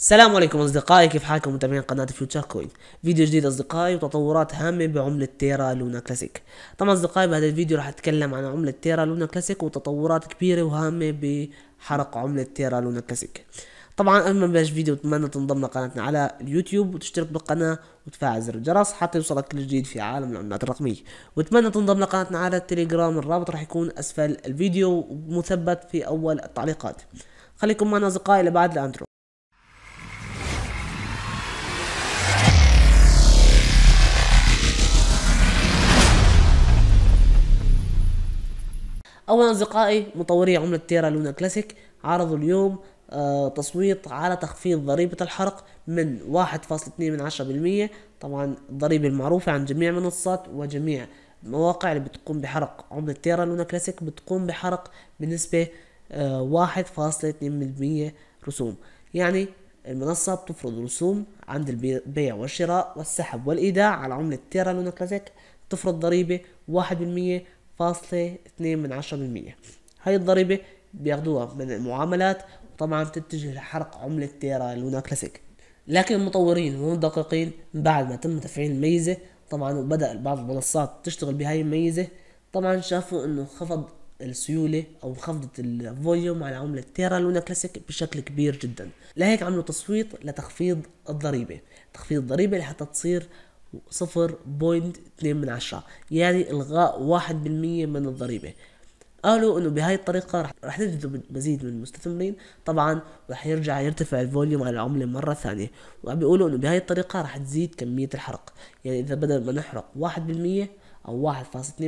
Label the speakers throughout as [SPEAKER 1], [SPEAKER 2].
[SPEAKER 1] السلام عليكم اصدقائي كيف حالكم متابعين قناه فيوتشر كوين فيديو جديد اصدقائي وتطورات هامه بعمله تيرا لونا كلاسيك طبعا اصدقائي بهذا الفيديو راح اتكلم عن عمله تيرا لونا كلاسيك وتطورات كبيره وهامه بحرق عمله تيرا لونا كلاسيك طبعا قبل ما نبلش فيديو بتمنى تنضم لقناتنا على اليوتيوب وتشترك بالقناه وتفعل زر الجرس حتى يوصلك كل جديد في عالم العملات الرقميه واتمنى تنضم لقناتنا على التليجرام الرابط راح يكون اسفل الفيديو ومثبت في اول التعليقات خليكم معنا اصدقائي لبعد الانترو اولا اصدقائي مطوري عمله تيرا لونا كلاسيك عرضوا اليوم آه، تصويت على تخفيض ضريبة الحرق من 1.2 من 10% طبعا الضريبة المعروفة عن جميع المنصات وجميع المواقع اللي بتقوم بحرق عملة تيرا لونا كلاسيك بتقوم بحرق بنسبة 1.2% آه، رسوم يعني المنصة بتفرض رسوم عند البيع والشراء والسحب والإيداع على عملة تيرا لونا كلاسيك تفرض ضريبة 1% فاصلة من عشرة بالمية هاي الضريبة بياخدوها من المعاملات وطبعا بتتجه لحرق عملة تيرا لونا كلاسيك لكن المطورين والمدققين بعد ما تم تفعيل الميزة طبعا وبدأ بعض المنصات تشتغل بهاي الميزة طبعا شافوا انه خفض السيولة او خفضت الفوليوم على عملة تيرا لونا كلاسيك بشكل كبير جدا لهيك عملوا تصويت لتخفيض الضريبة تخفيض الضريبة لحتى تصير صفر بوينت اثنين من عشرة يعني إلغاء واحد بالمية من الضريبة قالوا انه بهاي الطريقه رح, رح نجذب مزيد من المستثمرين طبعا رح يرجع يرتفع الفوليوم على العمله مره ثانيه وعم بيقولوا انه بهاي الطريقه رح تزيد كميه الحرق يعني اذا بدل ما نحرق 1% او 1.2%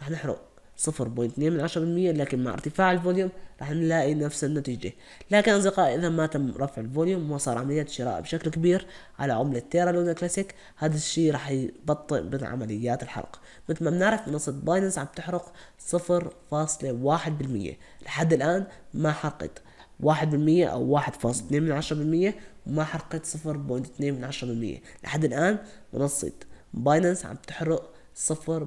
[SPEAKER 1] رح نحرق 0.2 من 10% لكن مع ارتفاع الفوليوم راح نلاقي نفس النتيجة لكن أصدقائي إذا ما تم رفع الفوليوم وصار عمليات شراء بشكل كبير على عملة تيرا لونا كلاسيك هذا الشيء راح يبطئ من عمليات الحرق مثل ما بنعرف منصة بايننس عم تحرق 0.1% لحد الآن ما حرقت 1% أو 1.2 من 10% وما حرقت 0.2 من 10% لحد الآن منصة بايننس عم تحرق 0.1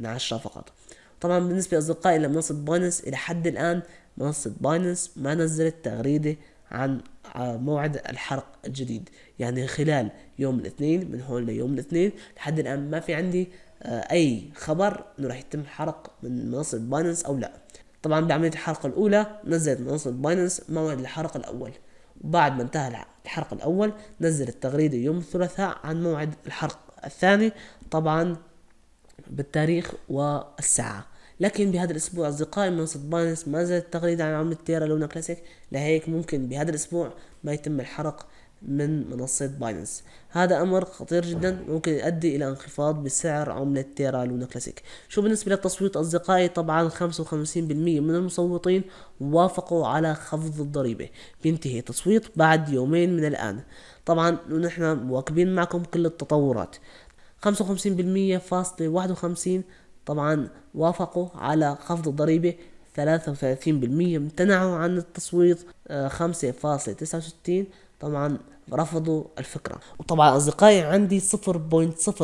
[SPEAKER 1] من 10 فقط طبعا بالنسبة لأصدقائي لمنصة بايننس إلى حد الآن منصة بايننس ما نزلت تغريدة عن آه، موعد الحرق الجديد يعني خلال يوم الاثنين من هون ليوم الاثنين لحد الآن ما في عندي آه، أي خبر إنه راح يتم حرق من منصة بايننس أو لا طبعا بعملية الحرق الأولى نزلت منصة بايننس موعد الحرق الأول بعد ما انتهى الحرق الأول نزلت تغريدة يوم الثلاثاء عن موعد الحرق الثاني طبعا بالتاريخ والساعة لكن بهذا الأسبوع أصدقائي من صدبانس ما زالت التغريدة عن عملة تيرا لونا كلاسيك لهيك ممكن بهذا الأسبوع ما يتم الحرق من منصة بايننس هذا أمر خطير جدا ممكن يؤدي إلى انخفاض بسعر عملة تيرا لونا كلاسيك شو بالنسبة للتصويت أصدقائي طبعا 55% من المصوتين وافقوا على خفض الضريبة بينتهي التصويت بعد يومين من الآن طبعا نحن مواكبين معكم كل التطورات 55% فاصلة طبعا وافقوا على خفض الضريبة 33% امتنعوا عن التصويت 5.69 آه، طبعا رفضوا الفكرة وطبعا أصدقائي عندي 0.02%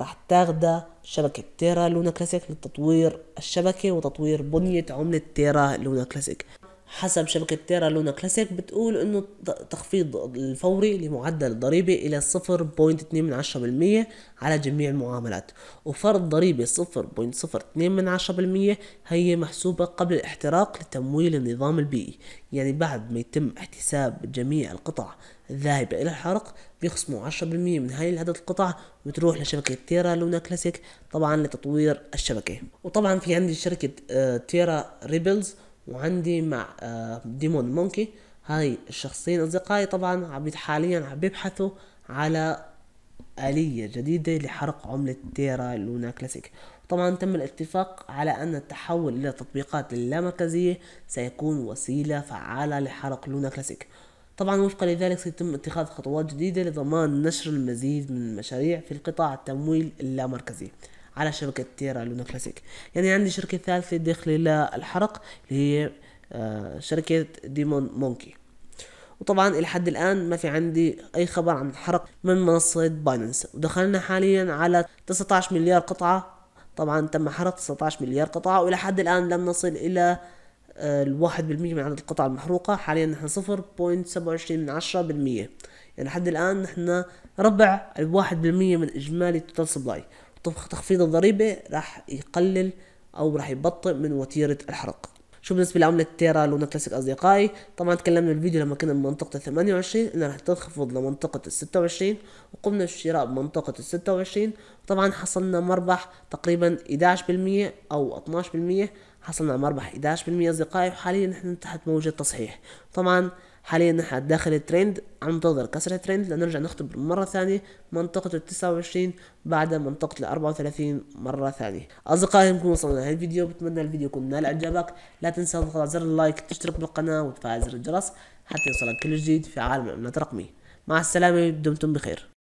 [SPEAKER 1] راح تاخدها شبكة تيرا لونا كلاسيك لتطوير الشبكة وتطوير بنية عملة تيرا لونا كلاسيك حسب شبكة تيرا لونا كلاسيك بتقول انه التخفيض الفوري لمعدل الضريبة الى 0.2 على جميع المعاملات وفرض ضريبة 0.02 هي محسوبة قبل الاحتراق لتمويل النظام البيئي يعني بعد ما يتم احتساب جميع القطع الذاهبة إلى الحرق بيخصموا 10% من هاي عدد القطع وتروح لشبكة تيرا لونا كلاسيك طبعا لتطوير الشبكة وطبعا في عندي شركة آه، تيرا ريبلز وعندي مع آه، ديمون مونكي هاي الشخصين أصدقائي طبعا عم حاليا عم بيبحثوا على آلية جديدة لحرق عملة تيرا لونا كلاسيك طبعا تم الاتفاق على أن التحول إلى تطبيقات اللامركزية سيكون وسيلة فعالة لحرق لونا كلاسيك طبعا وفقا لذلك سيتم اتخاذ خطوات جديدة لضمان نشر المزيد من المشاريع في القطاع التمويل اللامركزي على شبكة تيرا لونا كلاسيك يعني عندي شركة ثالثة داخلة للحرق اللي هي آه، شركة ديمون مونكي وطبعا الى حد الان ما في عندي اي خبر عن الحرق من منصة بايننس ودخلنا حاليا على 19 مليار قطعة طبعا تم حرق 19 مليار قطعة والى حد الان لم نصل الى آه، الواحد بالمية من عدد القطع المحروقة حاليا نحن صفر بوينت سبعة وعشرين من عشرة بالمية يعني لحد الآن نحن ربع الواحد بالمية من إجمالي التوتال سبلاي تخفيض الضريبة راح يقلل أو راح يبطئ من وتيرة الحرق شو بالنسبة لعملة تيرا لونا كلاسيك أصدقائي طبعا تكلمنا الفيديو لما كنا بمنطقة 28 إنها رح تنخفض لمنطقة 26 وقمنا بالشراء بمنطقة 26 وطبعا طبعا حصلنا مربح تقريبا 11% أو 12% حصلنا مربح 11% أصدقائي وحاليا نحن تحت موجة تصحيح طبعا حاليا نحن داخل الترند عم ننتظر كسر الترند لنرجع نختبر مرة ثانية منطقة ال 29 بعد منطقة ال 34 مرة ثانية أصدقائي نكون وصلنا لهذا الفيديو بتمنى الفيديو يكون نال إعجابك لا تنسى تضغط زر اللايك تشترك بالقناة وتفعل زر الجرس حتى يوصلك كل جديد في عالم العملات الرقمية مع السلامة دمتم بخير